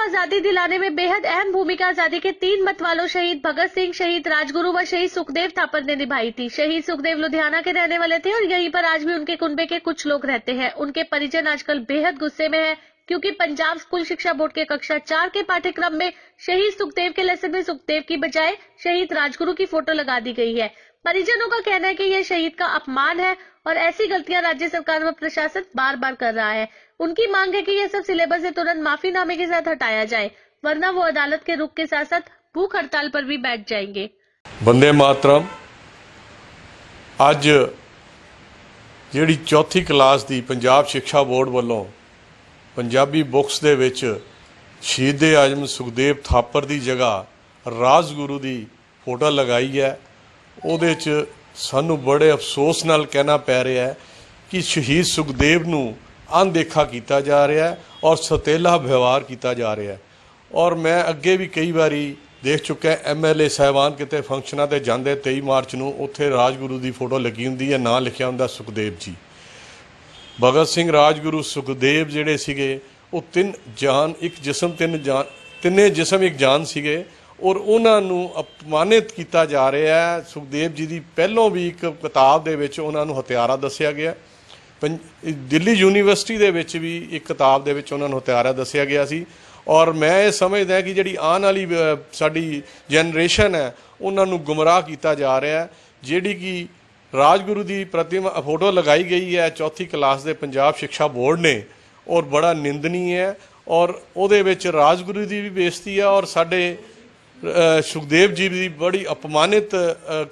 आजादी दिलाने में बेहद अहम भूमिका आजादी के तीन मत वालों शहीद भगत सिंह शहीद राजगुरु व शहीद सुखदेव थापर ने निभाई थी शहीद सुखदेव लुधियाना के रहने वाले थे और यहीं पर आज भी उनके कुंबे के कुछ लोग रहते हैं उनके परिजन आजकल बेहद गुस्से में है क्योंकि पंजाब स्कूल शिक्षा बोर्ड के कक्षा चार के पाठ्यक्रम में शहीद सुखदेव के लेसन में सुखदेव की बजाय शहीद राजगुरु की फोटो लगा दी गई है परिजनों का कहना है कि यह शहीद का अपमान है और ऐसी गलतियां राज्य सरकार व प्रशासन बार बार कर रहा है उनकी मांग है कि यह सब सिलेबस से तुरंत माफीनामे के साथ हटाया जाए वरना वो अदालत के रुख के साथ साथ भूख हड़ताल पर भी बैठ जाएंगे वंदे मातरम ਅੱਜ ਜਿਹੜੀ ਚੌਥੀ ਕਲਾਸ ਦੀ ਪੰਜਾਬ ਸਿੱਖਿਆ ਬੋਰਡ ਵੱਲੋਂ ਪੰਜਾਬੀ ਬੁੱਕਸ ਦੇ ਵਿੱਚ ਸ਼ਹੀਦ ਆਜਮ ਸੁਖਦੇਵ ਥਾਪਰ ਦੀ ਜਗ੍ਹਾ ਰਾਜਗੁਰੂ ਦੀ ਫੋਟੋ ਲਗਾਈ ਉਹਦੇ 'ਚ ਸਾਨੂੰ ਬੜੇ ਅਫਸੋਸ ਨਾਲ ਕਹਿਣਾ ਪੈ ਰਿਹਾ ਹੈ ਕਿ ਸ਼ਹੀਦ ਸੁਖਦੇਵ ਨੂੰ ਅਣਦੇਖਾ ਕੀਤਾ ਜਾ ਰਿਹਾ ਹੈ ਔਰ ਸਤੇਲਾ ਵਿਵਹਾਰ ਕੀਤਾ ਜਾ ਰਿਹਾ ਹੈ ਔਰ ਮੈਂ ਅੱਗੇ ਵੀ ਕਈ ਵਾਰੀ ਦੇਖ ਚੁੱਕਾ ਐਮਐਲਏ ਸਹਿਬਾਨ ਕਿਤੇ ਫੰਕਸ਼ਨਾਂ ਤੇ ਜਾਂਦੇ 23 ਮਾਰਚ ਨੂੰ ਉੱਥੇ ਰਾਜਗੁਰੂ ਦੀ ਫੋਟੋ ਲੱਗੀ ਹੁੰਦੀ ਹੈ ਨਾਂ ਲਿਖਿਆ ਹੁੰਦਾ ਸੁਖਦੇਵ ਜੀ ਭਗਤ ਸਿੰਘ ਰਾਜਗੁਰੂ ਸੁਖਦੇਵ ਜਿਹੜੇ ਸੀਗੇ ਉਹ ਤਿੰਨ ਜਾਨ ਇੱਕ ਜਿਸਮ ਤਿੰਨ ਜਾਨ ਤਿੰਨੇ ਜਿਸਮ ਇੱਕ ਜਾਨ ਸੀਗੇ ਔਰ ਉਹਨਾਂ ਨੂੰ ਅਪਮਾਨਿਤ ਕੀਤਾ ਜਾ ਰਿਹਾ ਹੈ ਸੁਖਦੇਵ ਜੀ ਦੀ ਪਹਿਲੋਂ ਵੀ ਇੱਕ ਕਿਤਾਬ ਦੇ ਵਿੱਚ ਉਹਨਾਂ ਨੂੰ ਹਤਿਆਰਾ ਦੱਸਿਆ ਗਿਆ ਦਿੱਲੀ ਯੂਨੀਵਰਸਿਟੀ ਦੇ ਵਿੱਚ ਵੀ ਇੱਕ ਕਿਤਾਬ ਦੇ ਵਿੱਚ ਉਹਨਾਂ ਨੂੰ ਹਤਿਆਰਾ ਦੱਸਿਆ ਗਿਆ ਸੀ ਔਰ ਮੈਂ ਇਹ ਸਮਝਦਾ ਕਿ ਜਿਹੜੀ ਆਉਣ ਵਾਲੀ ਸਾਡੀ ਜਨਰੇਸ਼ਨ ਹੈ ਉਹਨਾਂ ਨੂੰ ਗੁੰਮਰਾਹ ਕੀਤਾ ਜਾ ਰਿਹਾ ਹੈ ਜਿਹੜੀ ਕਿ ਰਾਜਗੁਰੂ ਦੀ ਪ੍ਰਤਿਮਾ ਫੋਟੋ ਲਗਾਈ ਗਈ ਹੈ ਚੌਥੀ ਕਲਾਸ ਦੇ ਪੰਜਾਬ ਸਿੱਖਿਆ ਬੋਰਡ ਨੇ ਔਰ ਬੜਾ ਨਿੰਦਨੀ ਹੈ ਔਰ ਉਹਦੇ ਵਿੱਚ ਰਾਜਗੁਰੂ ਦੀ ਵੀ ਬੇਇੱਜ਼ਤੀ ਹੈ ਔਰ ਸਾਡੇ ਸੁਖਦੇਵ ਜੀ ਦੀ ਬੜੀ ਅਪਮਾਨਿਤ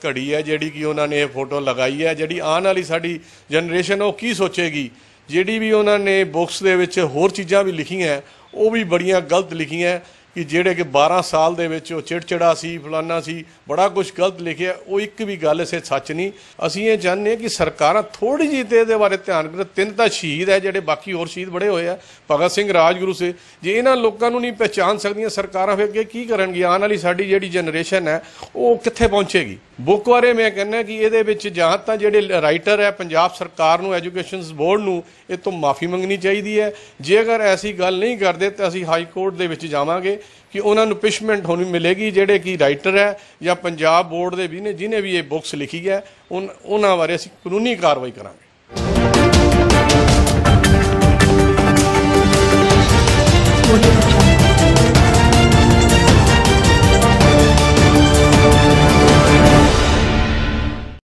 ਘੜੀ ਹੈ ਜਿਹੜੀ ਕਿ ਉਹਨਾਂ ਨੇ ਇਹ ਫੋਟੋ ਲਗਾਈ ਹੈ ਜਿਹੜੀ ਆਉਣ ਵਾਲੀ ਸਾਡੀ ਜਨਰੇਸ਼ਨ ਉਹ ਕੀ ਸੋਚੇਗੀ ਜਿਹੜੀ ਵੀ ਉਹਨਾਂ ਨੇ ਬੁੱਕਸ ਦੇ ਵਿੱਚ ਹੋਰ ਚੀਜ਼ਾਂ ਵੀ ਲਿਖੀਆਂ ਉਹ ਵੀ ਬੜੀਆਂ ਗਲਤ ਲਿਖੀਆਂ ਕਿ ਜਿਹੜੇ ਕਿ 12 ਸਾਲ ਦੇ ਵਿੱਚ ਉਹ ਚਿੜਚਿੜਾ ਸੀ ਫਲਾਨਾ ਸੀ ਬੜਾ ਕੁਝ ਗਲਤ ਲਿਖਿਆ ਉਹ ਇੱਕ ਵੀ ਗੱਲ ਇਸੇ ਸੱਚ ਨਹੀਂ ਅਸੀਂ ਇਹ ਜਾਣਦੇ ਹਾਂ ਕਿ ਸਰਕਾਰਾਂ ਥੋੜੀ ਜਿਹੀ ਤੇ ਇਹਦੇ ਬਾਰੇ ਧਿਆਨ ਕਰ ਤਿੰਨ ਤਾਂ ਸ਼ਹੀਦ ਹੈ ਜਿਹੜੇ ਬਾਕੀ ਹੋਰ ਸ਼ਹੀਦ ਬੜੇ ਹੋਏ ਆ ਭਗਤ ਸਿੰਘ ਰਾਜਗੁਰੂ ਸੇ ਜੇ ਇਹਨਾਂ ਲੋਕਾਂ ਨੂੰ ਨਹੀਂ ਪਛਾਣ ਸਕਦੀਆਂ ਸਰਕਾਰਾਂ ਫਿਰ ਅੱਗੇ ਕੀ ਕਰਨਗੀਆਂ ਆਉਣ ਵਾਲੀ ਸਾਡੀ ਜਿਹੜੀ ਜਨਰੇਸ਼ਨ ਹੈ ਉਹ ਕਿੱਥੇ ਪਹੁੰਚੇਗੀ ਬੁੱਕ ਬਾਰੇ ਮੈਂ ਕਹਿੰਦਾ ਕਿ ਇਹਦੇ ਵਿੱਚ ਜਾਂ ਤਾਂ ਜਿਹੜੇ ਰਾਈਟਰ ਹੈ ਪੰਜਾਬ ਸਰਕਾਰ ਨੂੰ ਐਜੂਕੇਸ਼ਨ ਬੋਰਡ ਨੂੰ ਇਹ ਤੋਂ ਮਾਫੀ ਮੰਗਣੀ ਚਾਹੀਦੀ ਹੈ ਜੇ ਅਗਰ ਐਸੀ ਗੱਲ ਨਹੀਂ ਕਰਦੇ ਤਾਂ ਅਸੀਂ ਹਾਈ ਕੋਰਟ ਦੇ ਵਿੱਚ ਜਾਵਾਂਗੇ ਕਿ ਉਹਨਾਂ ਨੂੰ ਪਿਸ਼ਮੈਂਟ ਹੋਣੀ ਮਿਲੇਗੀ ਜਿਹੜੇ ਕਿ ਰਾਈਟਰ ਹੈ ਜਾਂ ਪੰਜਾਬ ਬੋਰਡ ਦੇ ਵੀ ਨੇ ਜਿਨੇ ਵੀ ਇਹ ਬੁੱਕਸ ਲਿਖੀ ਹੈ ਉਹਨਾਂ ਬਾਰੇ ਅਸੀਂ ਕਾਨੂੰਨੀ ਕਾਰਵਾਈ ਕਰਾਂਗੇ